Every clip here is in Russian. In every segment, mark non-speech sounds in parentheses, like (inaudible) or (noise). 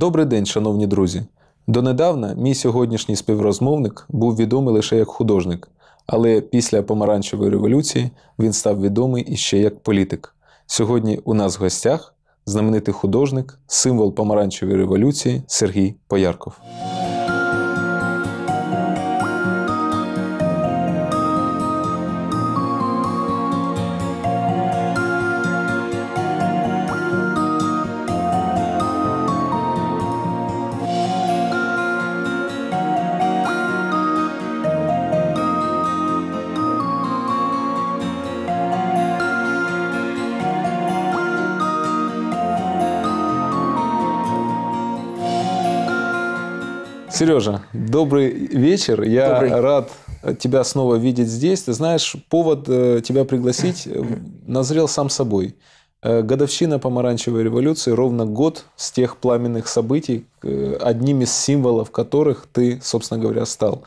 Добрий день, шановні друзі! Донедавна мій сьогоднішній співрозмовник був відомий лише як художник, але після помаранчевої революції він став відомий іще як політик. Сьогодні у нас в гостях знаменитий художник, символ помаранчевої революції Сергій Поярков. Сережа, добрый вечер. Я добрый. рад тебя снова видеть здесь. Ты знаешь, повод э, тебя пригласить э, (laughs) назрел сам собой. Э, годовщина помаранчевой революции ровно год с тех пламенных событий, одним из символов которых ты, собственно говоря, стал.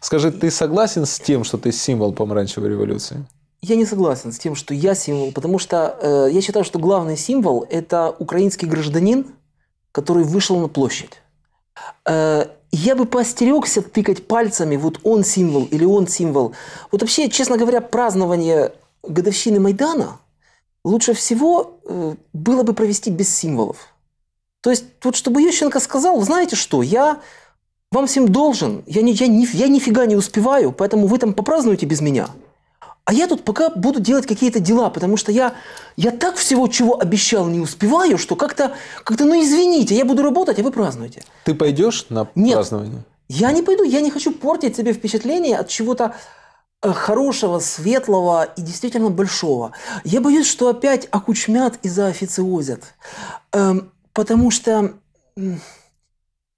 Скажи, ты согласен с тем, что ты символ помаранчевой революции? Я не согласен с тем, что я символ, потому что э, я считаю, что главный символ это украинский гражданин, который вышел на площадь я бы поостерегся тыкать пальцами, вот он символ или он символ. Вот вообще, честно говоря, празднование годовщины Майдана лучше всего э, было бы провести без символов. То есть, вот чтобы Ющенко сказал, знаете что, я вам всем должен, я, не, я, ни, я нифига не успеваю, поэтому вы там попразднуете без меня – а я тут пока буду делать какие-то дела, потому что я, я так всего, чего обещал, не успеваю, что как-то, как-то, ну извините, я буду работать, а вы празднуете. Ты пойдешь на Нет, празднование? Я не пойду, я не хочу портить себе впечатление от чего-то э, хорошего, светлого и действительно большого. Я боюсь, что опять окучмят и заофициозят. Эм, потому что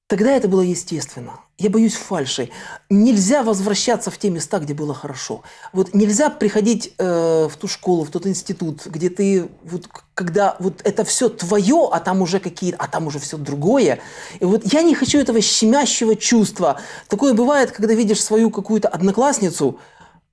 тогда это было естественно я боюсь фальши. Нельзя возвращаться в те места, где было хорошо. Вот нельзя приходить э, в ту школу, в тот институт, где ты вот когда вот это все твое, а там уже какие, а там уже все другое. И вот я не хочу этого щемящего чувства. Такое бывает, когда видишь свою какую-то одноклассницу,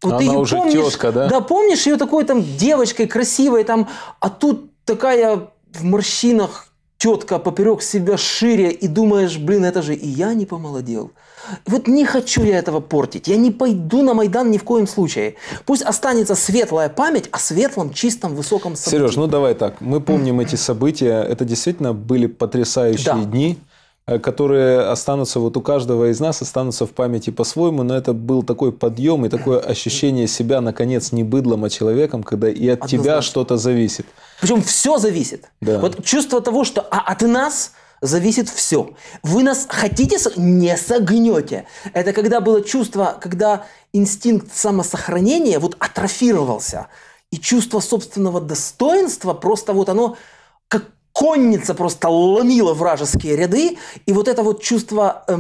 вот Она ты уже помнишь, тетка, да? Да, помнишь ее такой там девочкой красивой, там, а тут такая в морщинах, четко поперек себя шире и думаешь, блин, это же и я не помолодел. Вот не хочу я этого портить. Я не пойду на Майдан ни в коем случае. Пусть останется светлая память о светлом, чистом, высоком событии. Сереж, ну давай так. Мы помним эти события. Это действительно были потрясающие да. дни. Э, которые останутся, вот у каждого из нас останутся в памяти по-своему, но это был такой подъем и такое ощущение себя, наконец, не быдлом, а человеком, когда и от Однозначно. тебя что-то зависит. Причем все зависит. Да. Вот чувство того, что а от нас зависит все. Вы нас хотите, не согнете. Это когда было чувство, когда инстинкт самосохранения вот атрофировался. И чувство собственного достоинства просто вот оно конница просто ломила вражеские ряды, и вот это вот чувство э,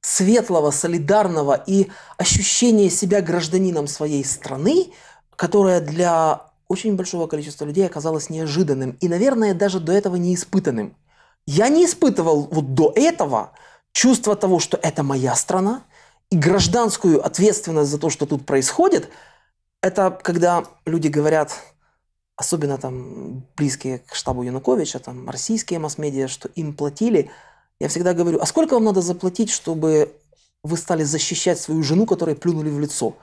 светлого, солидарного и ощущение себя гражданином своей страны, которое для очень большого количества людей оказалось неожиданным и, наверное, даже до этого не испытанным. Я не испытывал вот до этого чувство того, что это моя страна, и гражданскую ответственность за то, что тут происходит. Это когда люди говорят, особенно там близкие к штабу Януковича, там российские масс-медиа, что им платили, я всегда говорю, а сколько вам надо заплатить, чтобы вы стали защищать свою жену, которой плюнули в лицо?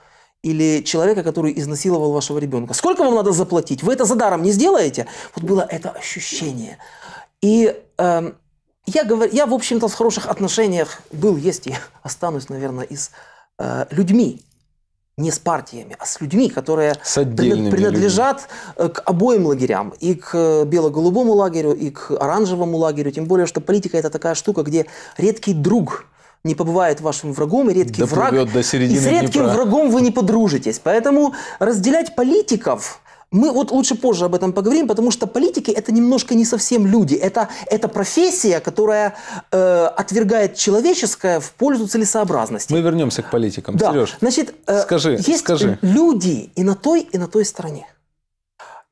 Или человека, который изнасиловал вашего ребенка? Сколько вам надо заплатить? Вы это за даром не сделаете? Вот было это ощущение. И э, я, говорю, я, в общем-то, в хороших отношениях был, есть и (laughs) останусь, наверное, и с э, людьми, не с партиями, а с людьми, которые с принадлежат людьми. Э, к обоим лагерям, и к э, бело-голубому лагерю, и к оранжевому лагерю, тем более, что политика это такая штука, где редкий друг не побывает вашим врагом, и редкий да враг, до и с редким Днепра. врагом вы не подружитесь. Поэтому разделять политиков мы вот лучше позже об этом поговорим, потому что политики это немножко не совсем люди. Это, это профессия, которая э, отвергает человеческое в пользу целесообразности. Мы вернемся к политикам. Да. Сереж, Значит, э, скажи, есть скажи. люди и на той, и на той стороне.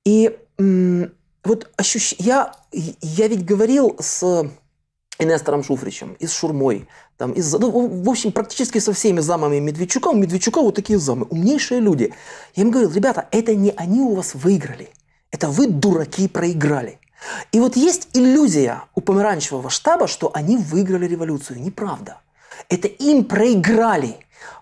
И э, вот ощущ... я, я ведь говорил с и Нестором Шуфричем, и с Шурмой, там, и с, ну, в общем, практически со всеми замами Медведчука. У Медведчука вот такие замы, умнейшие люди. Я им говорил, ребята, это не они у вас выиграли, это вы, дураки, проиграли. И вот есть иллюзия у померанчевого штаба, что они выиграли революцию. Неправда. Это им проиграли.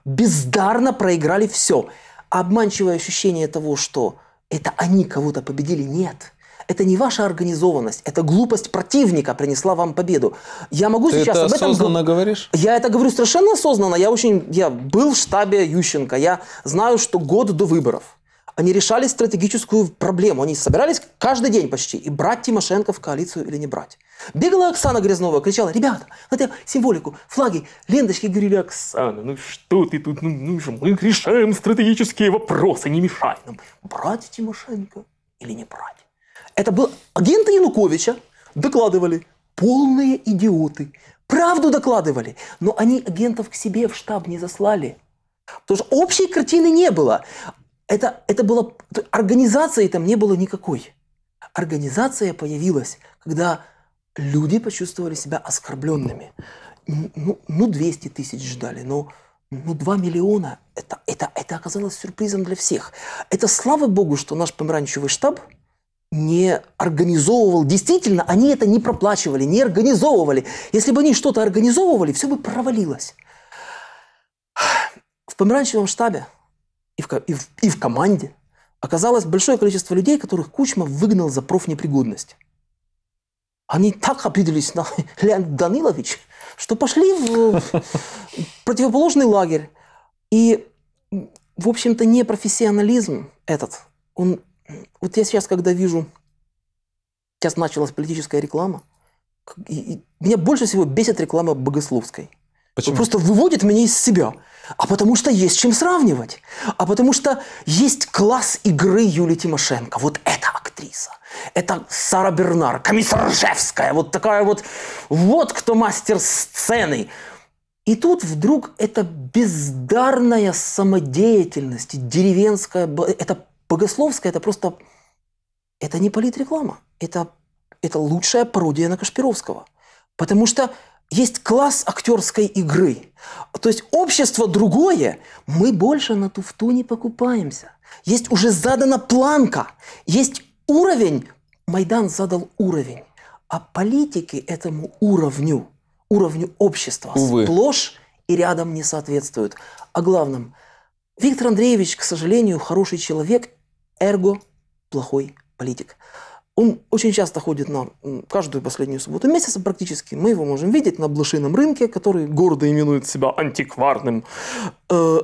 Бездарно проиграли все. А обманчивое ощущение того, что это они кого-то победили, нет. Это не ваша организованность, это глупость противника принесла вам победу. Я могу Ты сейчас это об этом... осознанно говоришь? Я это говорю совершенно осознанно. Я очень... Я был в штабе Ющенко. Я знаю, что год до выборов они решали стратегическую проблему. Они собирались каждый день почти и брать Тимошенко в коалицию или не брать. Бегала Оксана Грязнова, кричала, ребята, смотрите, символику, флаги, ленточки. Говорили, Оксана, ну что ты тут, ну, ну мы решаем стратегические вопросы, не мешай нам. Брать Тимошенко или не брать? Это был агенты Януковича, докладывали, полные идиоты. Правду докладывали, но они агентов к себе в штаб не заслали. Потому что общей картины не было. Это, это было... Организации там не было никакой. Организация появилась, когда люди почувствовали себя оскорбленными. Ну, ну 200 тысяч ждали, но ну, 2 миллиона, это, это, это оказалось сюрпризом для всех. Это слава богу, что наш помранчевый штаб – не организовывал. Действительно, они это не проплачивали, не организовывали. Если бы они что-то организовывали, все бы провалилось. В померанчевом штабе и в, и, в, и в команде оказалось большое количество людей, которых Кучма выгнал за профнепригодность. Они так обиделись на (laughs) Леонид Данилович, что пошли в противоположный лагерь. И, в общем-то, не профессионализм этот, он вот я сейчас, когда вижу, сейчас началась политическая реклама, и, и меня больше всего бесит реклама богословской. Почему? Просто выводит меня из себя. А потому что есть чем сравнивать. А потому что есть класс игры Юлии Тимошенко. Вот эта актриса. Это Сара Бернар, комиссар Комиссаржевская. Вот такая вот... Вот кто мастер сцены. И тут вдруг эта бездарная самодеятельность, деревенская... Это Богословская – это просто… Это не политреклама. Это, это лучшая пародия на Кашпировского. Потому что есть класс актерской игры. То есть общество другое, мы больше на туфту не покупаемся. Есть уже задана планка, есть уровень, Майдан задал уровень. А политики этому уровню, уровню общества Увы. сплошь и рядом не соответствуют. а главным Виктор Андреевич, к сожалению, хороший человек Эрго – плохой политик. Он очень часто ходит на каждую последнюю субботу месяца практически. Мы его можем видеть на блошином рынке, который гордо именует себя антикварным. Э,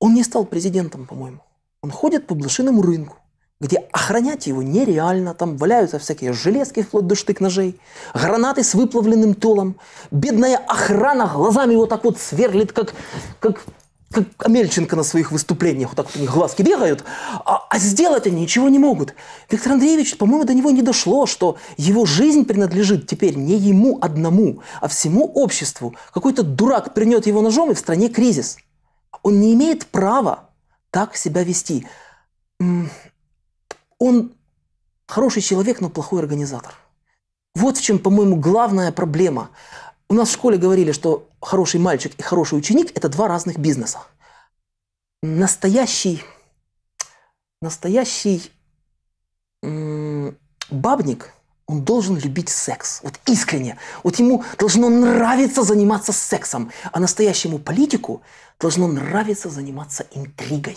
он не стал президентом, по-моему. Он ходит по блошиному рынку, где охранять его нереально. Там валяются всякие железки вплоть до штык-ножей, гранаты с выплавленным толом. Бедная охрана глазами его так вот сверлит, как, как как Амельченко на своих выступлениях, вот так вот у них глазки бегают, а, а сделать они ничего не могут. Виктор Андреевич, по-моему, до него не дошло, что его жизнь принадлежит теперь не ему одному, а всему обществу. Какой-то дурак принет его ножом, и в стране кризис. Он не имеет права так себя вести. Он хороший человек, но плохой организатор. Вот в чем, по-моему, главная проблема – у нас в школе говорили, что хороший мальчик и хороший ученик – это два разных бизнеса. Настоящий, настоящий бабник, он должен любить секс. Вот искренне. Вот ему должно нравиться заниматься сексом. А настоящему политику должно нравиться заниматься интригой.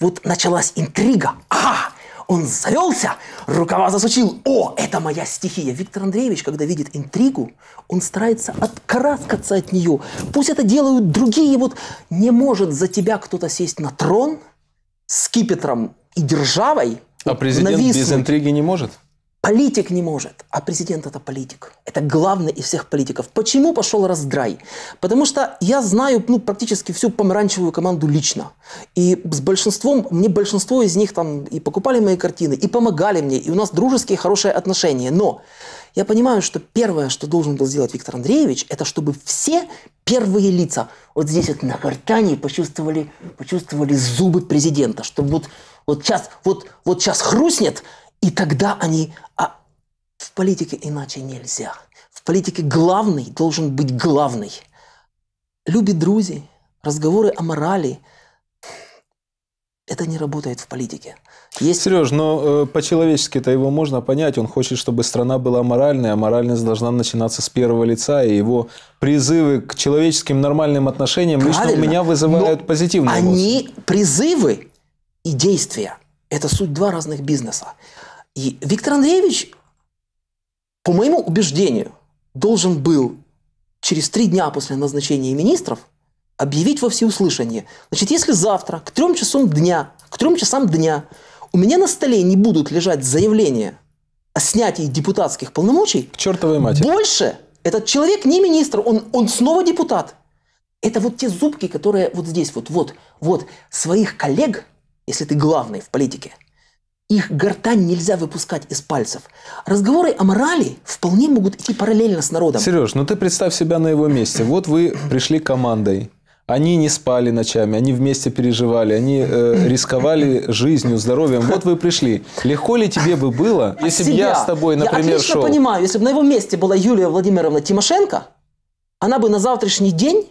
Вот началась интрига. Ага! Он завелся, рукава засучил. О, это моя стихия. Виктор Андреевич, когда видит интригу, он старается откараскаться от нее. Пусть это делают другие. Вот не может за тебя кто-то сесть на трон с кипетром и державой. А президент нависнуть. без интриги не может? Политик не может, а президент это политик. Это главный из всех политиков. Почему пошел раздрай? Потому что я знаю ну, практически всю помаранчевую команду лично. И с большинством, мне большинство из них там и покупали мои картины, и помогали мне, и у нас дружеские хорошие отношения. Но я понимаю, что первое, что должен был сделать Виктор Андреевич, это чтобы все первые лица вот здесь вот на гортани почувствовали, почувствовали зубы президента, чтобы вот, вот сейчас, вот, вот сейчас хрустнет, и тогда они... А в политике иначе нельзя. В политике главный должен быть главный. Люби друзей, разговоры о морали, это не работает в политике. Есть... Сереж, но э, по человечески это его можно понять. Он хочет, чтобы страна была моральной, а моральность должна начинаться с первого лица. И его призывы к человеческим нормальным отношениям Правильно. лично у меня вызывают но позитивные эмоции. Они призывы и действия. Это суть два разных бизнеса. И Виктор Андреевич, по моему убеждению, должен был через три дня после назначения министров объявить во всеуслышание. Значит, если завтра к трем часам дня, к трем часам дня у меня на столе не будут лежать заявления о снятии депутатских полномочий, к чертовой матери. больше этот человек не министр, он, он снова депутат. Это вот те зубки, которые вот здесь, вот, вот, вот, своих коллег, если ты главный в политике – их гортань нельзя выпускать из пальцев. Разговоры о морали вполне могут идти параллельно с народом. Сереж, ну ты представь себя на его месте. Вот вы пришли командой. Они не спали ночами, они вместе переживали, они э, рисковали жизнью, здоровьем. Вот вы пришли. Легко ли тебе бы было, если бы я с тобой, например, шел? Я отлично шел... понимаю, если бы на его месте была Юлия Владимировна Тимошенко, она бы на завтрашний день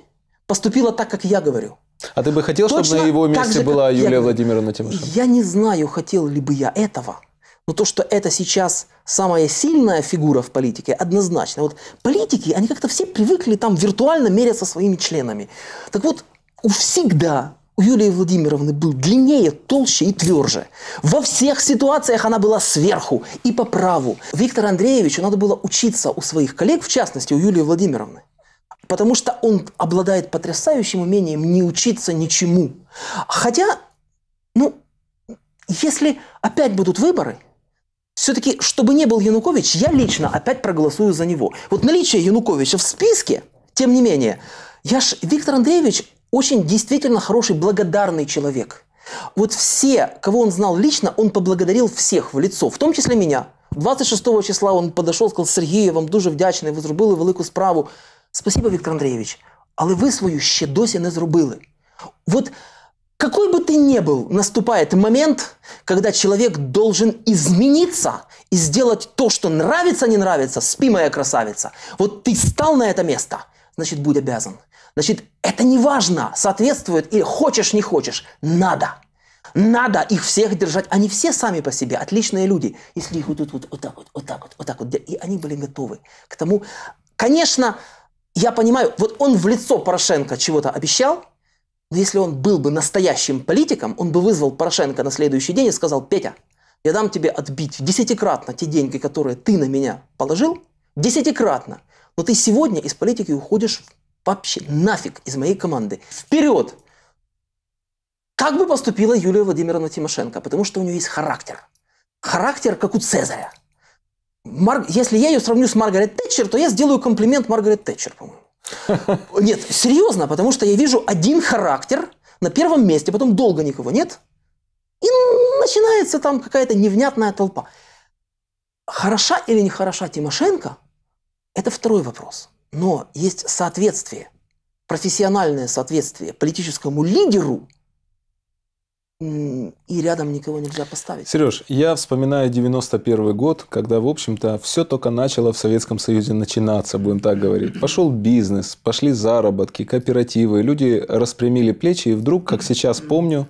поступила так, как я говорю. А ты бы хотел, Точно чтобы на его месте же, была Юлия я, Владимировна Тимошенко? Я не знаю, хотел ли бы я этого. Но то, что это сейчас самая сильная фигура в политике, однозначно. Вот политики, они как-то все привыкли там виртуально меряться своими членами. Так вот, у всегда у Юлии Владимировны был длиннее, толще и тверже. Во всех ситуациях она была сверху и по праву. Виктору Андреевичу надо было учиться у своих коллег, в частности, у Юлии Владимировны. Потому что он обладает потрясающим умением не учиться ничему. Хотя, ну, если опять будут выборы, все-таки, чтобы не был Янукович, я лично опять проголосую за него. Вот наличие Януковича в списке, тем не менее, я ж, Виктор Андреевич очень действительно хороший, благодарный человек. Вот все, кого он знал лично, он поблагодарил всех в лицо, в том числе меня. 26 числа он подошел, сказал, Сергій, я вам дуже вдячный, вы зробили великую справу. Спасибо, Віктор Андрійович, але ви свою ще досі не зробили. Вот какой бы ты не был, наступает момент, когда человек должен измениться и сделать то, что нравится, не нравится. Спи, моя красавица. Вот ты стал на это место, значит, будь обязан. Значит, это не важно, соответствует или хочешь, не хочешь. Надо. Надо их всех держать. Они все сами по себе отличные люди. Если их вот, вот, вот, вот так вот, вот так вот, вот так вот. И они были готовы к тому. Конечно, я понимаю, вот он в лицо Порошенко чего-то обещал, но если он был бы настоящим политиком, он бы вызвал Порошенко на следующий день и сказал, Петя, я дам тебе отбить десятикратно те деньги, которые ты на меня положил, десятикратно, но ты сегодня из политики уходишь вообще нафиг из моей команды. Вперед! Как бы поступила Юлия Владимировна Тимошенко? Потому что у нее есть характер. Характер, как у Цезаря. Мар... Если я ее сравню с Маргарет Тэтчер, то я сделаю комплимент Маргарет Тэтчер, по-моему. (laughs) Нет, серьезно, потому что я вижу один характер на первом месте, потом долго никого нет, и начинается там какая-то невнятная толпа. Хороша или не хороша Тимошенко – это второй вопрос. Но есть соответствие, профессиональное соответствие политическому лидеру и рядом никого нельзя поставить. Сереж, я вспоминаю 91 год, когда, в общем-то, все только начало в Советском Союзе начинаться, будем так говорить. Пошел бизнес, пошли заработки, кооперативы, люди распрямили плечи, и вдруг, как сейчас помню,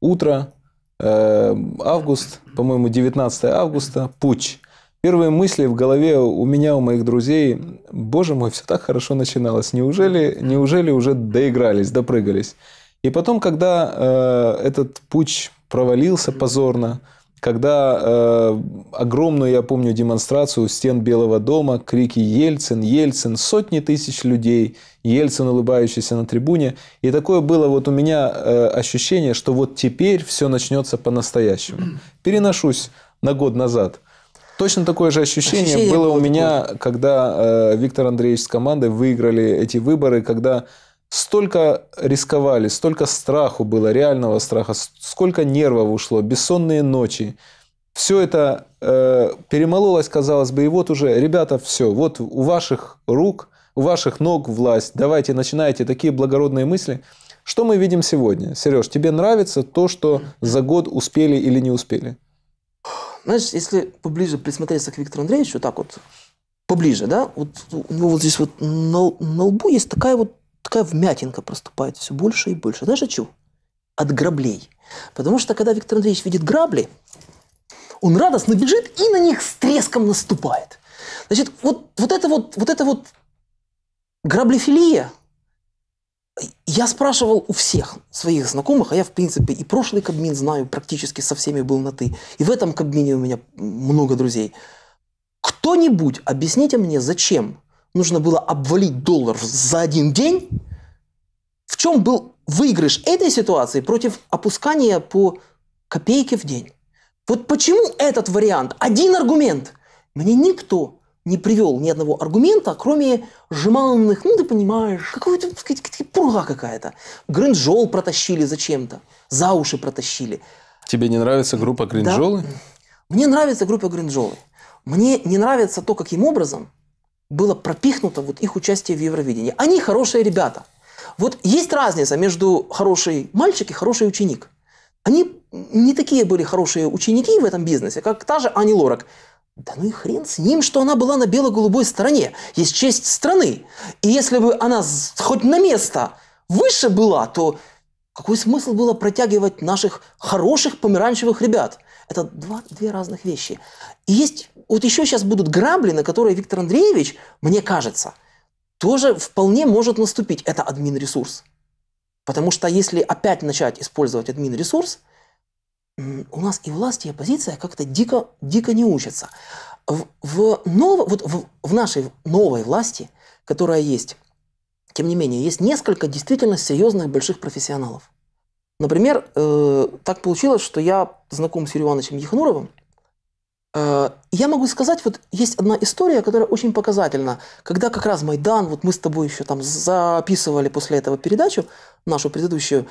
утро, э, август, по-моему, 19 августа, путь. Первые мысли в голове у меня, у моих друзей, боже мой, все так хорошо начиналось, неужели, неужели уже доигрались, допрыгались? И потом, когда э, этот путь провалился позорно, когда э, огромную, я помню, демонстрацию стен Белого дома, крики «Ельцин! Ельцин!», сотни тысяч людей, Ельцин, улыбающийся на трибуне. И такое было вот у меня э, ощущение, что вот теперь все начнется по-настоящему. Переношусь на год назад. Точно такое же ощущение, ощущение было у меня, года. когда э, Виктор Андреевич с командой выиграли эти выборы, когда Столько рисковали, столько страху было, реального страха, сколько нервов ушло, бессонные ночи. Все это э, перемололось, казалось бы, и вот уже, ребята, все, вот у ваших рук, у ваших ног власть, давайте начинайте такие благородные мысли. Что мы видим сегодня? Сереж, тебе нравится то, что за год успели или не успели? Знаешь, если поближе присмотреться к Виктору Андреевичу, так вот, поближе, да, вот у ну, него вот здесь вот на, на лбу есть такая вот такая вмятинка проступает все больше и больше. Знаешь, от чего? От граблей. Потому что, когда Виктор Андреевич видит грабли, он радостно бежит и на них с треском наступает. Значит, вот, вот это вот, вот это вот граблефилия, я спрашивал у всех своих знакомых, а я, в принципе, и прошлый Кабмин знаю, практически со всеми был на «ты». И в этом Кабмине у меня много друзей. Кто-нибудь объясните мне, зачем нужно было обвалить доллар за один день, в чем был выигрыш этой ситуации против опускания по копейке в день? Вот почему этот вариант, один аргумент, мне никто не привел ни одного аргумента, кроме жеманных, ну ты понимаешь, какой-то пурга какая-то. Гринжол протащили зачем-то, за уши протащили. Тебе не нравится группа Гринжолы? Да. Мне нравится группа Гринжолы. Мне не нравится то, каким образом было пропихнуто вот их участие в Евровидении. Они хорошие ребята. Вот есть разница между хороший мальчик и хороший ученик. Они не такие были хорошие ученики в этом бизнесе, как та же Ани Лорак. Да ну и хрен с ним, что она была на бело-голубой стороне. Есть честь страны. И если бы она хоть на место выше была, то какой смысл было протягивать наших хороших померанчевых ребят? Это два, две разных вещи. И есть вот еще сейчас будут грабли, на которые Виктор Андреевич, мне кажется, тоже вполне может наступить. Это админ-ресурс. Потому что если опять начать использовать админ-ресурс, у нас и власть, и оппозиция как-то дико, дико не учатся. В, в, нов, вот в, в нашей новой власти, которая есть, тем не менее, есть несколько действительно серьезных больших профессионалов. Например, э, так получилось, что я знаком с Юрием Ивановичем Ехнуровым, Э, я могу сказать, вот есть одна история, которая очень показательна. Когда как раз Майдан, вот мы с тобой еще там записывали после этого передачу, нашу предыдущую,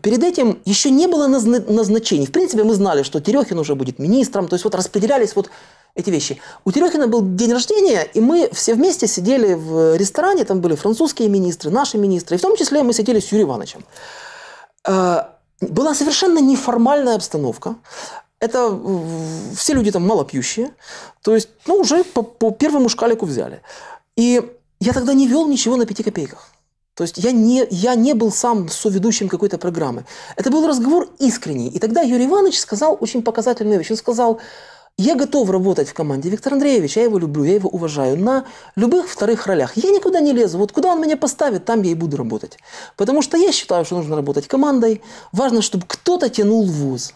перед этим еще не было назначений. В принципе, мы знали, что Терехин уже будет министром, то есть вот распределялись вот эти вещи. У Терехина был день рождения, и мы все вместе сидели в ресторане, там были французские министры, наши министры, и в том числе мы сидели с Юрием Ивановичем. Э, была совершенно неформальная обстановка это все люди там малопьющие, то есть, ну, уже по, по первому шкалику взяли. И я тогда не вел ничего на пяти копейках. То есть я не, я не был сам соведущим какой-то программы. Это был разговор искренний. И тогда Юрий Иванович сказал очень показательную вещь. Он сказал, я готов работать в команде Виктора Андреевича, я его люблю, я его уважаю, на любых вторых ролях. Я никуда не лезу, вот куда он меня поставит, там я и буду работать. Потому что я считаю, что нужно работать командой. Важно, чтобы кто-то тянул вуз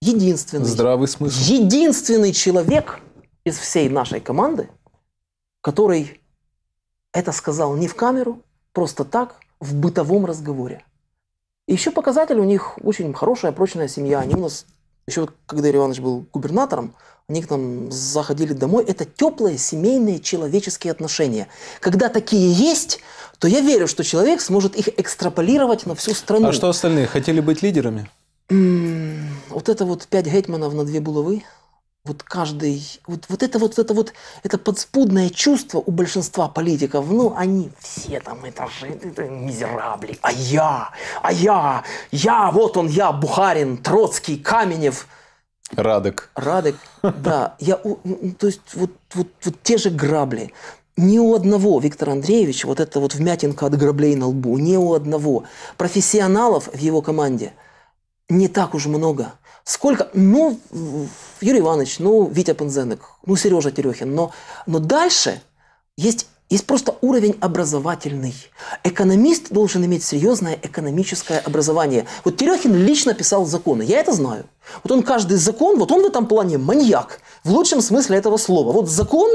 единственный, Здравый смысл. единственный человек из всей нашей команды, который это сказал не в камеру, просто так, в бытовом разговоре. И еще показатель у них очень хорошая, прочная семья. Они у нас, еще когда Илья Иванович был губернатором, они к нам заходили домой. Это теплые семейные человеческие отношения. Когда такие есть, то я верю, что человек сможет их экстраполировать на всю страну. А что остальные? Хотели быть лидерами? Вот это вот пять гетьманов на две булавы, вот каждый, вот, вот это вот, это вот, это подспудное чувство у большинства политиков, ну, они все там, это же, это мизерабли, а я, а я, я, вот он я, Бухарин, Троцкий, Каменев. Радок. Радок, да, я, ну, ну, то есть вот, вот, вот те же грабли, ни у одного Виктора Андреевича, вот это вот вмятинка от граблей на лбу, ни у одного профессионалов в его команде не так уж много – сколько, ну, Юрий Иванович, ну, Витя Пензенек, ну, Сережа Терехин, но, но дальше есть есть просто уровень образовательный. Экономист должен иметь серьезное экономическое образование. Вот Терехин лично писал законы, я это знаю. Вот он каждый закон, вот он в этом плане маньяк, в лучшем смысле этого слова. Вот закон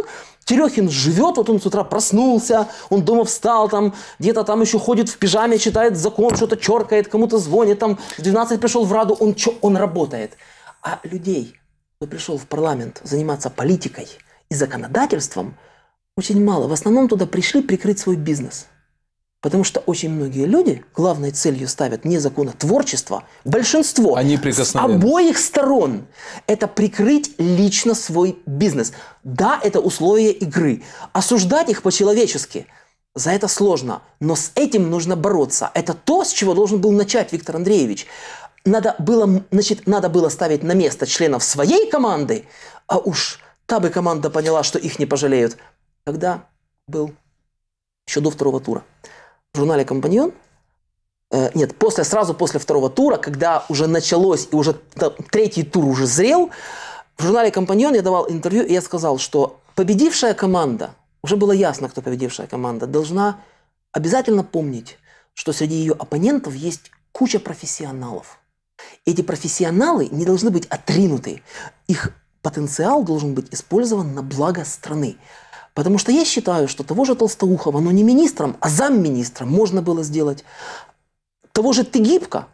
Терехин живет, вот он с утра проснулся, он дома встал, там где-то там еще ходит в пижаме, читает закон, что-то черкает, кому-то звонит, там в 12 пришел в Раду, он, чё, он работает. А людей, кто пришел в парламент заниматься политикой и законодательством – очень мало. В основном туда пришли прикрыть свой бизнес. Потому что очень многие люди главной целью ставят не законотворчество, а большинство, Они с обоих сторон. Это прикрыть лично свой бизнес. Да, это условия игры. Осуждать их по-человечески – за это сложно, но с этим нужно бороться. Это то, с чего должен был начать Виктор Андреевич. Надо было, значит, надо было ставить на место членов своей команды, а уж та бы команда поняла, что их не пожалеют, когда был еще до второго тура. В журнале «Компаньон» э, нет, после, сразу после второго тура, когда уже началось, и уже там, третий тур уже зрел, в журнале «Компаньон» я давал интервью, и я сказал, что победившая команда, уже было ясно, кто победившая команда, должна обязательно помнить, что среди ее оппонентов есть куча профессионалов. Эти профессионалы не должны быть отринуты. Их потенциал должен быть использован на благо страны. Потому что я считаю, что того же Толстоухова, но не министром, а замминистром можно было сделать. Того же Тыгибко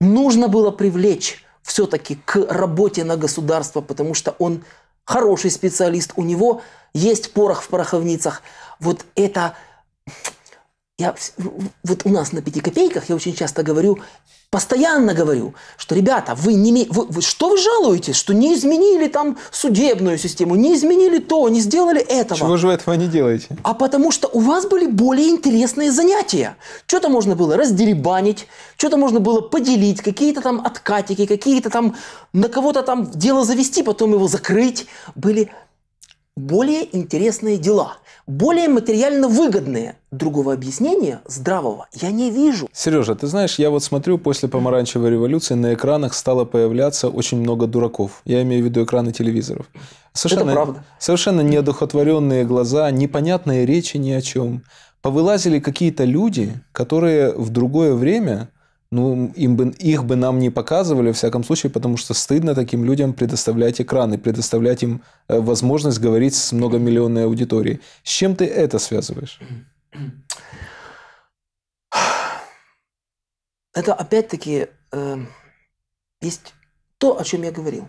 нужно было привлечь все-таки к работе на государство, потому что он хороший специалист, у него есть порох в пороховницах. Вот это... Я, вот у нас на пяти копейках я очень часто говорю, Постоянно говорю, что, ребята, вы не вы, вы, что вы жалуетесь, что не изменили там судебную систему, не изменили то, не сделали этого. Чего же вы этого не делаете? А потому что у вас были более интересные занятия. Что-то можно было раздеребанить, что-то можно было поделить, какие-то там откатики, какие-то там на кого-то там дело завести, потом его закрыть. Были более интересные дела, более материально выгодные. Другого объяснения, здравого, я не вижу. Сережа, ты знаешь, я вот смотрю, после помаранчевой революции на экранах стало появляться очень много дураков. Я имею в виду экраны телевизоров. Совершенно, Это правда. Совершенно неодухотворенные глаза, непонятные речи ни о чем. Повылазили какие-то люди, которые в другое время ну, им бы, их бы нам не показывали, в всяком случае, потому что стыдно таким людям предоставлять экран и предоставлять им э, возможность говорить с многомиллионной аудиторией. С чем ты это связываешь? Это опять-таки э, есть то, о чем я говорил,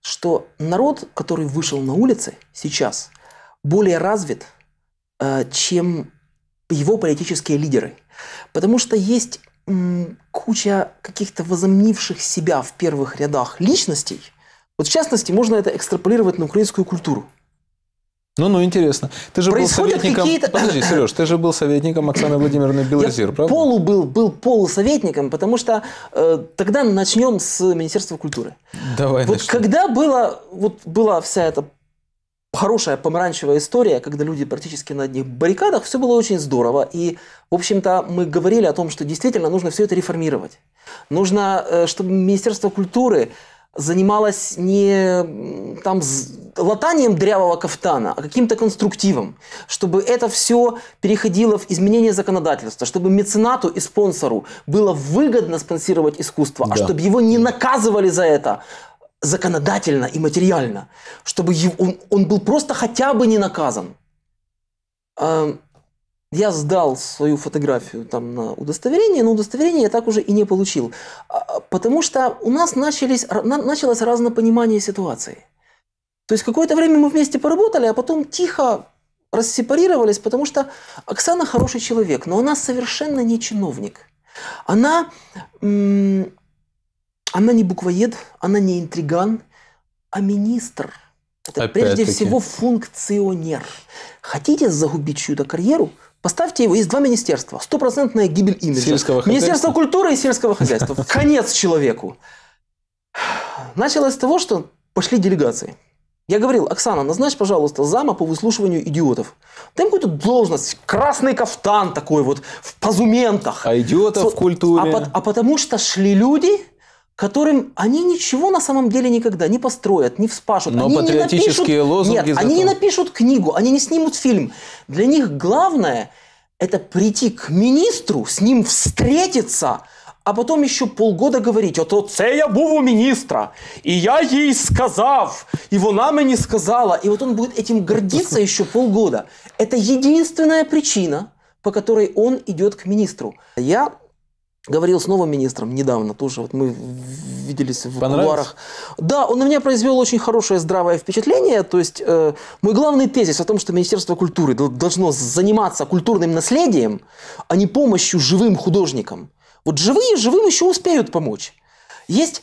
что народ, который вышел на улицы сейчас, более развит, э, чем его политические лидеры. Потому что есть куча каких-то возомнивших себя в первых рядах личностей. Вот в частности, можно это экстраполировать на украинскую культуру. Ну, ну, интересно. Ты же Происходят был советником... Подожди, Сереж, ты же был советником Оксаны Владимировны Белозир, Я правда? Полу был, был полусоветником, потому что э, тогда начнем с Министерства культуры. Давай Вот начнем. когда было вот была вся эта хорошая помаранчевая история, когда люди практически на одних баррикадах, все было очень здорово. И, в общем-то, мы говорили о том, что действительно нужно все это реформировать. Нужно, э, чтобы Министерство культуры занималось не там латанием дрявого кафтана, а каким-то конструктивом, чтобы это все переходило в изменение законодательства, чтобы меценату и спонсору было выгодно спонсировать искусство, а да. а чтобы его не наказывали за это, законодательно и материально, чтобы он, он был просто хотя бы не наказан. Эм, я сдал свою фотографию там на удостоверение, но удостоверение я так уже и не получил. А, а, потому что у нас начались, началось понимание ситуации. То есть какое-то время мы вместе поработали, а потом тихо рассепарировались, потому что Оксана хороший человек, но она совершенно не чиновник. Она м- она не буквоед, она не интриган, а министр. Это прежде всего функционер. Хотите загубить чью-то карьеру? Поставьте его. Есть два министерства. Стопроцентная гибель имиджа. Сельского Министерство культуры и сельского хозяйства. (laughs) Конец человеку. Началось с того, что пошли делегации. Я говорил, Оксана, назначь, пожалуйста, зама по выслушиванию идиотов. Там какую-то должность, красный кафтан такой вот, в пазументах. А идиотов в культуре. А, а потому что шли люди, которым они ничего на самом деле никогда не построят, не вспашут. Но они патриотические не напишут, лозунги... Нет, они не напишут книгу, они не снимут фильм. Для них главное – это прийти к министру, с ним встретиться, а потом еще полгода говорить, ото це я был у министра, и я ей сказав, и она мне сказала. И вот он будет этим гордиться еще полгода. Это единственная причина, по которой он идет к министру. Я Говорил с новым министром недавно тоже, вот мы виделись в кулуарах. Да, он на меня произвел очень хорошее здравое впечатление. То есть э, мой главный тезис о том, что Министерство культуры должно заниматься культурным наследием, а не помощью живым художникам. Вот живые живым еще успеют помочь. Есть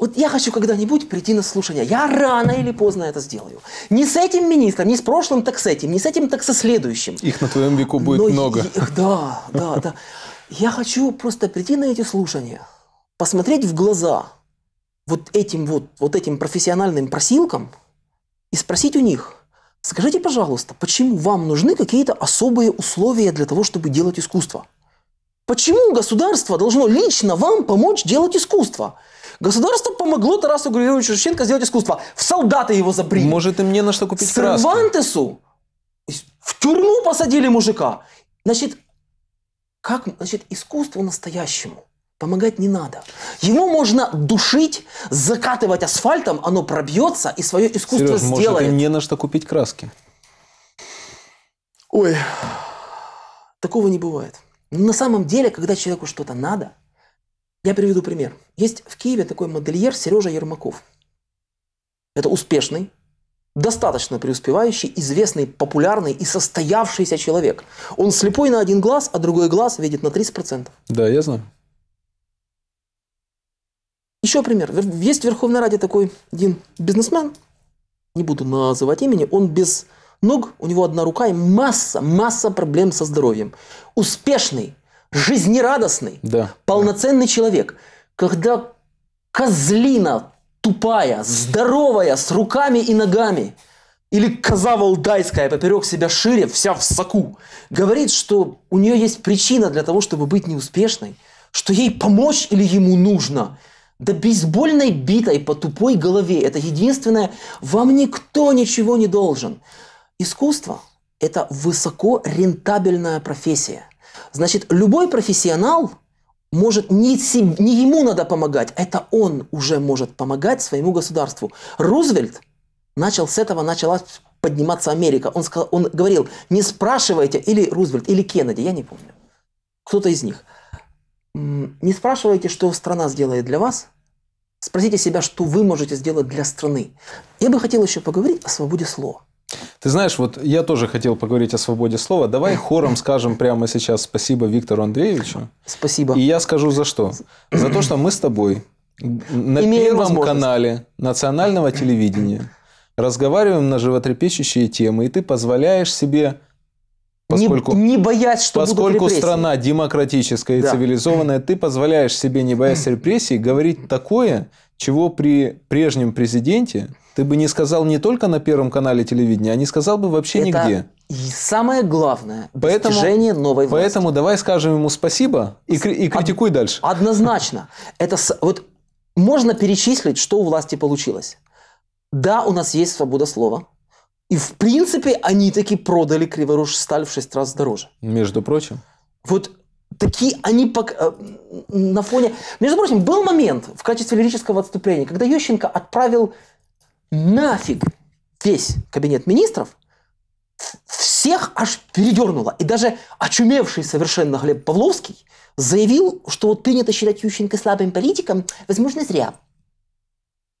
вот я хочу когда-нибудь прийти на слушание. Я рано или поздно это сделаю. Не с этим министром, не с прошлым, так с этим, не с этим, так со следующим. Их на твоем веку будет Но много. Их, да, да, да. Я хочу просто прийти на эти слушания, посмотреть в глаза вот этим вот, вот этим профессиональным просилкам и спросить у них, скажите, пожалуйста, почему вам нужны какие-то особые условия для того, чтобы делать искусство? Почему государство должно лично вам помочь делать искусство? Государство помогло Тарасу Григорьевичу Шевченко сделать искусство. В солдаты его забрили. Может, и мне на что купить Сервантесу краску? в тюрьму посадили мужика. Значит, как, значит, искусству настоящему помогать не надо. Его можно душить, закатывать асфальтом, оно пробьется и свое искусство Сереж, сделает. Может, не на что купить краски. Ой, такого не бывает. На самом деле, когда человеку что-то надо, я приведу пример. Есть в Киеве такой модельер Сережа Ермаков. Это успешный достаточно преуспевающий, известный, популярный и состоявшийся человек. Он слепой на один глаз, а другой глаз видит на 30%. Да, я знаю. Еще пример. Есть в Верховной Раде такой один бизнесмен, не буду называть имени, он без ног, у него одна рука и масса, масса проблем со здоровьем. Успешный, жизнерадостный, да. полноценный да. человек. Когда козлина тупая, здоровая, с руками и ногами, или коза валдайская, поперек себя шире, вся в соку, говорит, что у нее есть причина для того, чтобы быть неуспешной, что ей помочь или ему нужно. Да бейсбольной битой по тупой голове – это единственное, вам никто ничего не должен. Искусство – это высоко рентабельная профессия. Значит, любой профессионал – может не, себе, не ему надо помогать, это он уже может помогать своему государству. Рузвельт начал с этого, началась подниматься Америка. Он, сказал, он говорил, не спрашивайте, или Рузвельт, или Кеннеди, я не помню, кто-то из них. Не спрашивайте, что страна сделает для вас, спросите себя, что вы можете сделать для страны. Я бы хотел еще поговорить о свободе слова. Ты знаешь, вот я тоже хотел поговорить о свободе слова. Давай (laughs) хором скажем прямо сейчас спасибо Виктору Андреевичу. Спасибо. И я скажу за что. За то, что мы с тобой на Имеем первом канале национального телевидения разговариваем на животрепещущие темы, и ты позволяешь себе Поскольку, не, не боясь, что Поскольку будут страна демократическая да. и цивилизованная, ты позволяешь себе, не боясь репрессий, говорить такое, чего при прежнем президенте ты бы не сказал не только на Первом канале телевидения, а не сказал бы вообще Это нигде. И самое главное – поэтому, достижение новой власти. Поэтому давай скажем ему спасибо и, и критикуй Од, дальше. Однозначно. Это вот можно перечислить, что у власти получилось. Да, у нас есть свобода слова – и в принципе они таки продали Криворуж сталь в 6 раз дороже. Между прочим. Вот такие они пок... Э, на фоне... Между прочим, был момент в качестве лирического отступления, когда Ющенко отправил нафиг весь кабинет министров, всех аж передернуло. И даже очумевший совершенно Глеб Павловский заявил, что вот принято считать Ющенко слабым политиком, возможно, зря.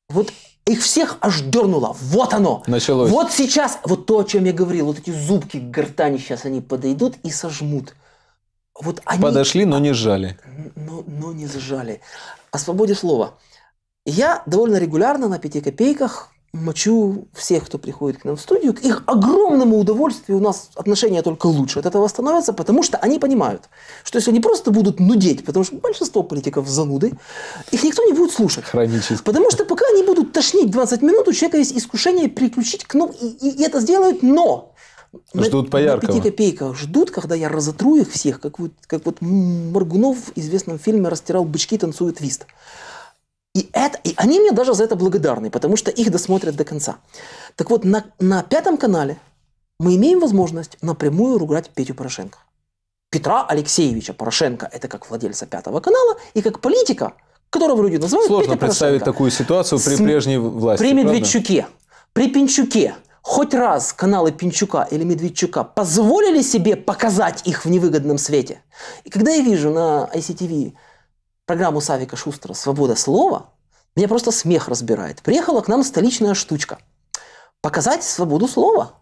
Вот их всех аж дернуло. Вот оно. Началось. Вот сейчас, вот то, о чем я говорил, вот эти зубки гортани сейчас они подойдут и сожмут. Вот они... Подошли, но не сжали. Но, но не сжали. О свободе слова. Я довольно регулярно на пяти копейках мочу всех, кто приходит к нам в студию. К их огромному удовольствию у нас отношения только лучше от этого становятся, потому что они понимают, что если они просто будут нудеть, потому что большинство политиков зануды, их никто не будет слушать. Хронически. Потому что пока они будут тошнить 20 минут, у человека есть искушение переключить кнопку, и, и, и это сделают, но Ждут на, по яркому. На пяти копейках ждут, когда я разотру их всех, как вот, как вот Маргунов в известном фильме растирал бычки, танцует вист. И, это, и они мне даже за это благодарны, потому что их досмотрят до конца. Так вот, на, на пятом канале мы имеем возможность напрямую ругать Петю Порошенко. Петра Алексеевича Порошенко – это как владельца пятого канала и как политика, которого люди называют Сложно Петя представить Порошенко. такую ситуацию при С, прежней власти. При Медведчуке, правда? при Пинчуке хоть раз каналы Пинчука или Медведчука позволили себе показать их в невыгодном свете. И когда я вижу на ICTV программу Савика Шустера «Свобода слова», меня просто смех разбирает. Приехала к нам столичная штучка. Показать свободу слова.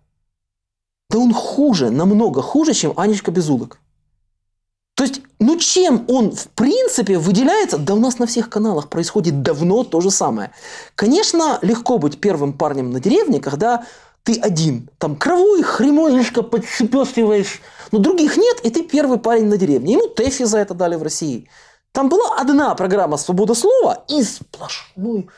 Да он хуже, намного хуже, чем Анечка Безудок. То есть, ну чем он в принципе выделяется? Да у нас на всех каналах происходит давно то же самое. Конечно, легко быть первым парнем на деревне, когда ты один. Там кровой хремонечко подщепёстываешь, но других нет, и ты первый парень на деревне. Ему ТЭФИ за это дали в России. Там была одна программа «Свобода слова» и сплошной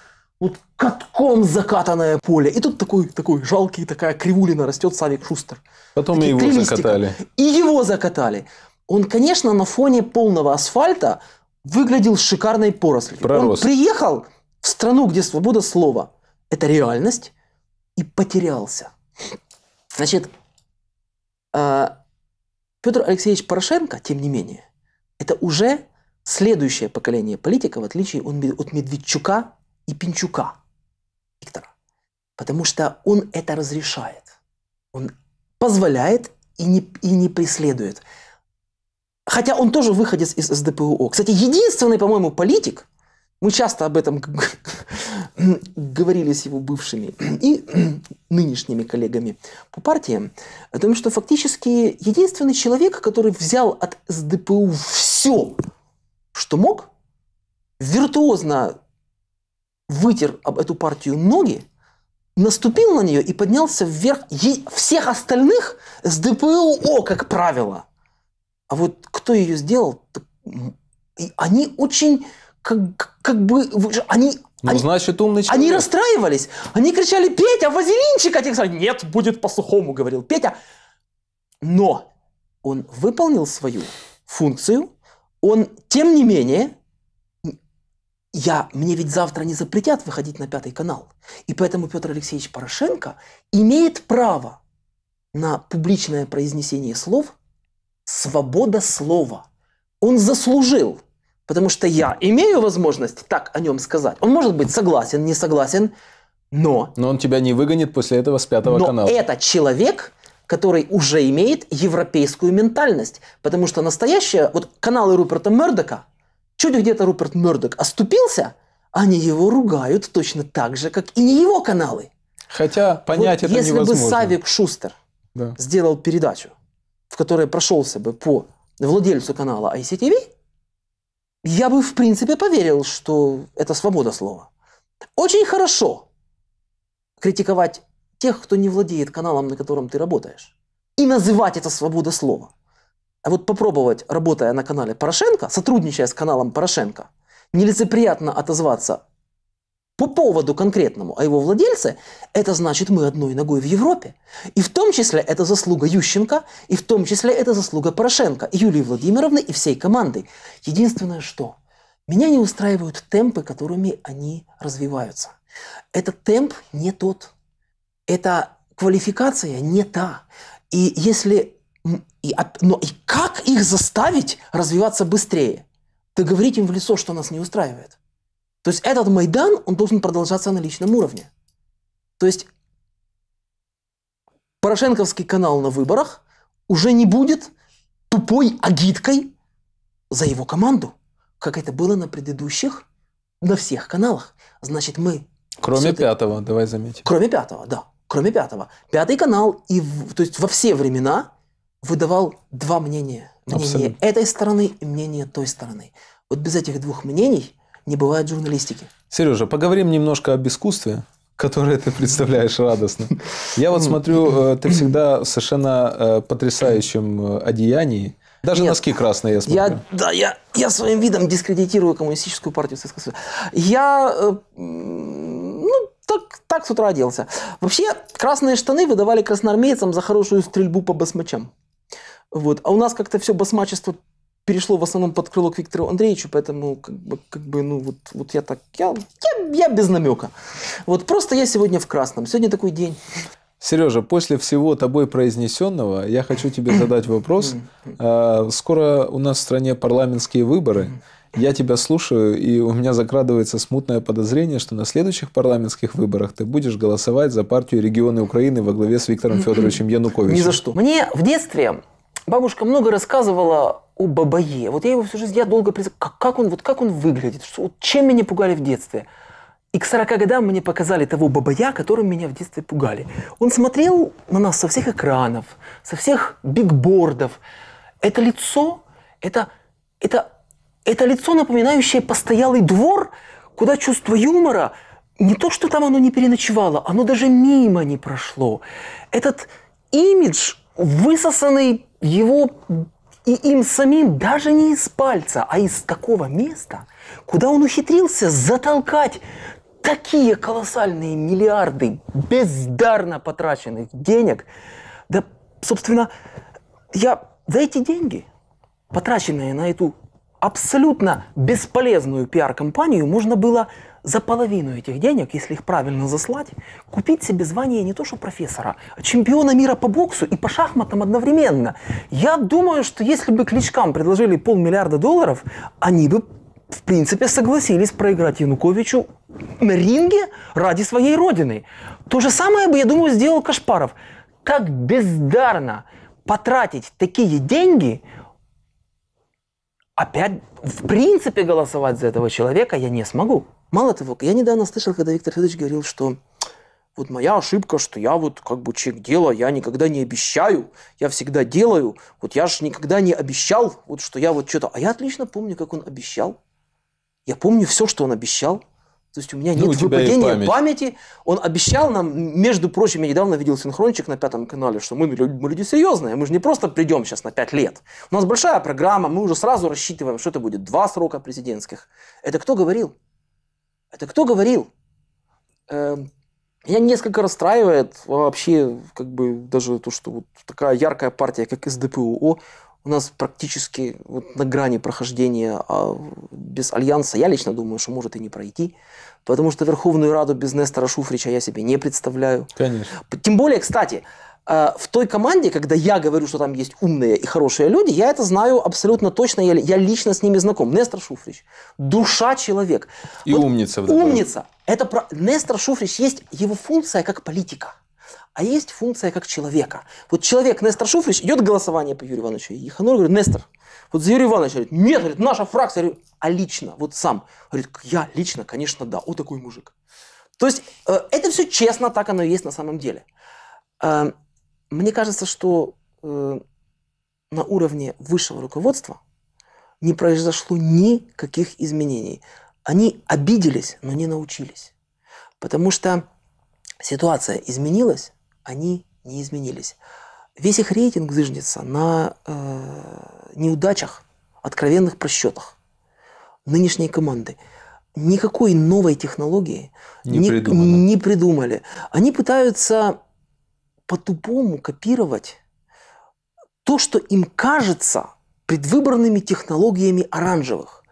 вот катком закатанное поле. И тут такой, такой жалкий, такая кривулина растет Савик Шустер. Потом Такие его закатали. И его закатали. Он, конечно, на фоне полного асфальта выглядел шикарной порослью. Пророс. Он приехал в страну, где свобода слова – это реальность, и потерялся. Значит, э, Петр Алексеевич Порошенко, тем не менее, это уже следующее поколение политика, в отличие от Медведчука и Пинчука Виктора. Потому что он это разрешает. Он позволяет и не, и не преследует. Хотя он тоже выходец из СДПУО. Кстати, единственный, по-моему, политик, мы часто об этом (laughs) говорили с его бывшими и (clears throat) нынешними коллегами по партиям, о том, что фактически единственный человек, который взял от СДПУ все, что мог, виртуозно вытер об эту партию ноги, наступил на нее и поднялся вверх всех остальных с ДПО, как правило. А вот кто ее сделал, они очень как, как бы они ну, они, значит, умный человек. Они расстраивались. Они кричали, Петя, вазелинчик! А сказали, нет, будет по-сухому, говорил Петя. Но он выполнил свою функцию, он, тем не менее, я, мне ведь завтра не запретят выходить на пятый канал. И поэтому Петр Алексеевич Порошенко имеет право на публичное произнесение слов «свобода слова». Он заслужил, потому что я имею возможность так о нем сказать. Он может быть согласен, не согласен, но... Но он тебя не выгонит после этого с пятого но канала. Но это человек, который уже имеет европейскую ментальность. Потому что настоящие вот каналы Руперта Мердока, чуть где-то Руперт Мердок оступился, они его ругают точно так же, как и не его каналы. Хотя понять вот это если невозможно. Если бы Савик Шустер да. сделал передачу, в которой прошелся бы по владельцу канала ICTV, я бы в принципе поверил, что это свобода слова. Очень хорошо критиковать тех, кто не владеет каналом, на котором ты работаешь. И называть это свобода слова. А вот попробовать, работая на канале Порошенко, сотрудничая с каналом Порошенко, нелицеприятно отозваться по поводу конкретному о его владельце, это значит мы одной ногой в Европе. И в том числе это заслуга Ющенко, и в том числе это заслуга Порошенко, Юлии Владимировны, и всей команды. Единственное, что меня не устраивают темпы, которыми они развиваются. Этот темп не тот, эта квалификация не та. И если... И, но и как их заставить развиваться быстрее? ты говорить им в лицо, что нас не устраивает. То есть этот Майдан, он должен продолжаться на личном уровне. То есть Порошенковский канал на выборах уже не будет тупой агиткой за его команду, как это было на предыдущих, на всех каналах. Значит, мы... Кроме пятого, давай заметим. Кроме пятого, да кроме пятого. Пятый канал и то есть во все времена выдавал два мнения. Мнение Абсолютно. этой стороны и мнение той стороны. Вот без этих двух мнений не бывает журналистики. Сережа, поговорим немножко об искусстве, которое ты представляешь радостно. Я вот смотрю, э, ты всегда в совершенно э, потрясающем э, одеянии. Даже Нет, носки красные, я смотрю. Я, да, я, я своим видом дискредитирую коммунистическую партию Советского Союза. Я так, так с утра оделся. Вообще, красные штаны выдавали красноармейцам за хорошую стрельбу по басмачам. Вот. А у нас как-то все басмачество перешло в основном под крыло к Виктору Андреевичу, поэтому как бы, как бы ну вот, вот я так, я, я, я без намека. Вот просто я сегодня в красном, сегодня такой день. Сережа, после всего тобой произнесенного, я хочу тебе задать вопрос. А, скоро у нас в стране парламентские выборы. Я тебя слушаю, и у меня закрадывается смутное подозрение, что на следующих парламентских выборах ты будешь голосовать за партию регионы Украины во главе с Виктором Федоровичем Януковичем. Ни за что. Мне в детстве бабушка много рассказывала о Бабае. Вот я его всю жизнь, я долго как, как он, вот как он выглядит, что, вот чем меня пугали в детстве. И к 40 годам мне показали того бабая, которым меня в детстве пугали. Он смотрел на нас со всех экранов, со всех бигбордов. Это лицо, это, это это лицо, напоминающее постоялый двор, куда чувство юмора, не то, что там оно не переночевало, оно даже мимо не прошло. Этот имидж, высосанный его и им самим даже не из пальца, а из такого места, куда он ухитрился затолкать такие колоссальные миллиарды бездарно потраченных денег. Да, собственно, я за эти деньги, потраченные на эту абсолютно бесполезную пиар-компанию можно было за половину этих денег, если их правильно заслать, купить себе звание не то что профессора, а чемпиона мира по боксу и по шахматам одновременно. Я думаю, что если бы Кличкам предложили полмиллиарда долларов, они бы в принципе, согласились проиграть Януковичу на ринге ради своей родины. То же самое бы, я думаю, сделал Кашпаров. Как бездарно потратить такие деньги – опять, в принципе, голосовать за этого человека я не смогу. Мало того, я недавно слышал, когда Виктор Федорович говорил, что вот моя ошибка, что я вот как бы чек дела, я никогда не обещаю, я всегда делаю. Вот я же никогда не обещал, вот что я вот что-то... А я отлично помню, как он обещал. Я помню все, что он обещал. То есть у меня ну, нет у выпадения память. памяти. Он обещал нам, между прочим, я недавно видел синхрончик на пятом канале, что мы, мы люди серьезные, мы же не просто придем сейчас на пять лет. У нас большая программа, мы уже сразу рассчитываем, что это будет два срока президентских. Это кто говорил? Это кто говорил? Эм, меня несколько расстраивает вообще, как бы даже то, что вот такая яркая партия, как СДПУ у нас практически вот на грани прохождения а без Альянса, я лично думаю, что может и не пройти, потому что Верховную Раду без Нестора Шуфрича я себе не представляю. Конечно. Тем более, кстати, э, в той команде, когда я говорю, что там есть умные и хорошие люди, я это знаю абсолютно точно, я, я лично с ними знаком. Нестор Шуфрич. Душа человек. И вот умница. Умница. Это про... Нестор Шуфрич есть его функция как политика. А есть функция как человека. Вот человек Нестор Шуфрич, идет голосование по Юрию Ивановичу. И Ханур говорит, Нестор, вот за Юрия Ивановича, говорит, нет, говорит, наша фракция, говорит, а лично, вот сам. Говорит, я лично, конечно, да, вот такой мужик. То есть э, это все честно, так оно и есть на самом деле. Э, мне кажется, что э, на уровне высшего руководства не произошло никаких изменений. Они обиделись, но не научились. Потому что ситуация изменилась, они не изменились. Весь их рейтинг зыжнется на э, неудачах, откровенных просчетах нынешней команды. Никакой новой технологии не, не, не придумали. Они пытаются по-тупому копировать то, что им кажется предвыборными технологиями оранжевых.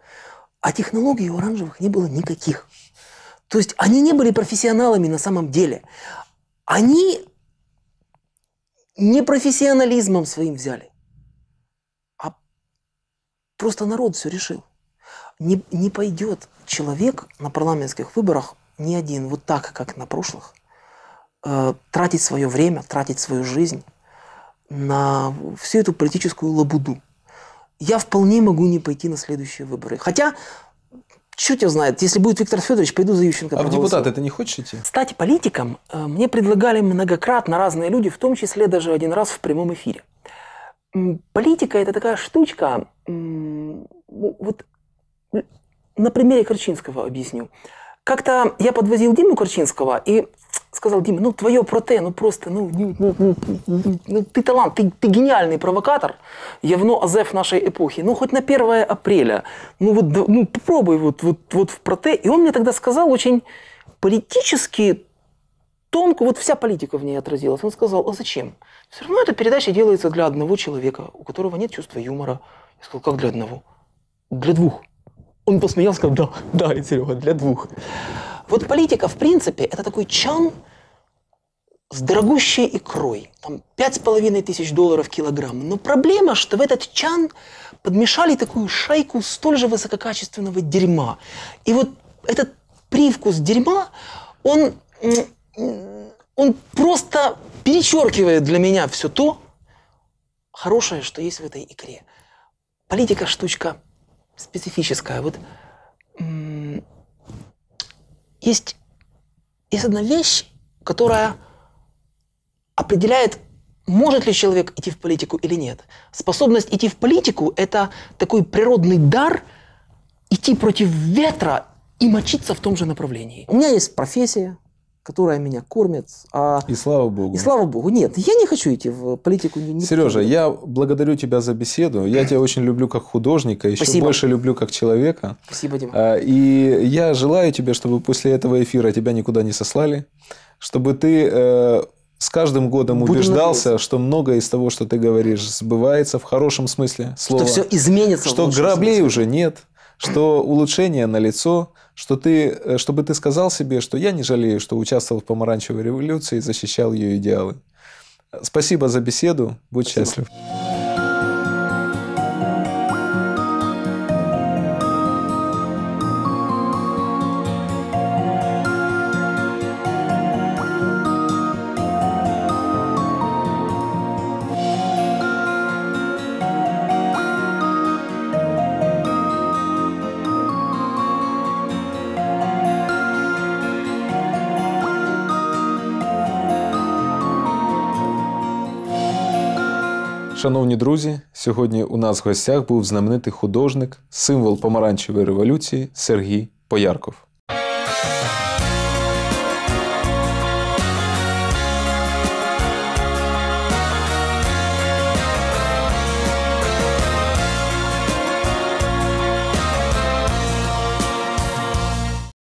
А технологий у оранжевых не было никаких. То есть они не были профессионалами на самом деле. Они не профессионализмом своим взяли, а просто народ все решил. Не, не пойдет человек на парламентских выборах ни один, вот так, как на прошлых, э, тратить свое время, тратить свою жизнь на всю эту политическую лабуду. Я вполне могу не пойти на следующие выборы. Хотя Чуть его знает. Если будет Виктор Федорович, пойду за Ющенко. А в депутаты это не хочешь идти? Стать политиком э, мне предлагали многократно разные люди, в том числе даже один раз в прямом эфире. Политика – это такая штучка, ну, вот на примере Корчинского объясню. Как-то я подвозил Диму Корчинского, и сказал, Дима, ну твое проте, ну просто, ну ну, ну, ну, ну, ты талант, ты, ты гениальный провокатор, явно азеф нашей эпохи. Ну хоть на 1 апреля, ну вот ну, попробуй вот, вот, вот в проте. И он мне тогда сказал очень политически тонко, вот вся политика в ней отразилась. Он сказал, а зачем? Все равно эта передача делается для одного человека, у которого нет чувства юмора. Я сказал, как для одного? Для двух. Он посмеялся, сказал, да, да, Серега, для двух. Вот политика, в принципе, это такой чан, с дорогущей икрой, там половиной тысяч долларов килограмм. Но проблема, что в этот чан подмешали такую шайку столь же высококачественного дерьма. И вот этот привкус дерьма, он, он просто перечеркивает для меня все то хорошее, что есть в этой икре. Политика штучка специфическая. Вот есть, есть одна вещь, которая определяет, может ли человек идти в политику или нет. Способность идти в политику – это такой природный дар идти против ветра и мочиться в том же направлении. У меня есть профессия, которая меня кормит. А... И слава богу. И слава богу. Нет, я не хочу идти в политику. Не Сережа, буду. я благодарю тебя за беседу. Я тебя очень люблю как художника, еще Спасибо. больше люблю как человека. Спасибо, Дима. А, и я желаю тебе, чтобы после этого эфира тебя никуда не сослали, чтобы ты э, с каждым годом Будем убеждался, надеяться. что многое из того, что ты говоришь, сбывается в хорошем смысле слова. Что все изменится. Что граблей смысле. уже нет, что улучшение налицо. что ты, э, чтобы ты сказал себе, что я не жалею, что участвовал в помаранчевой революции и защищал ее идеалы. Спасибо за беседу. Будь Спасибо. счастлив. Шановні друзі, сьогодні у нас в гостях був знаменитий художник, символ помаранчевої революції Сергій Поярков.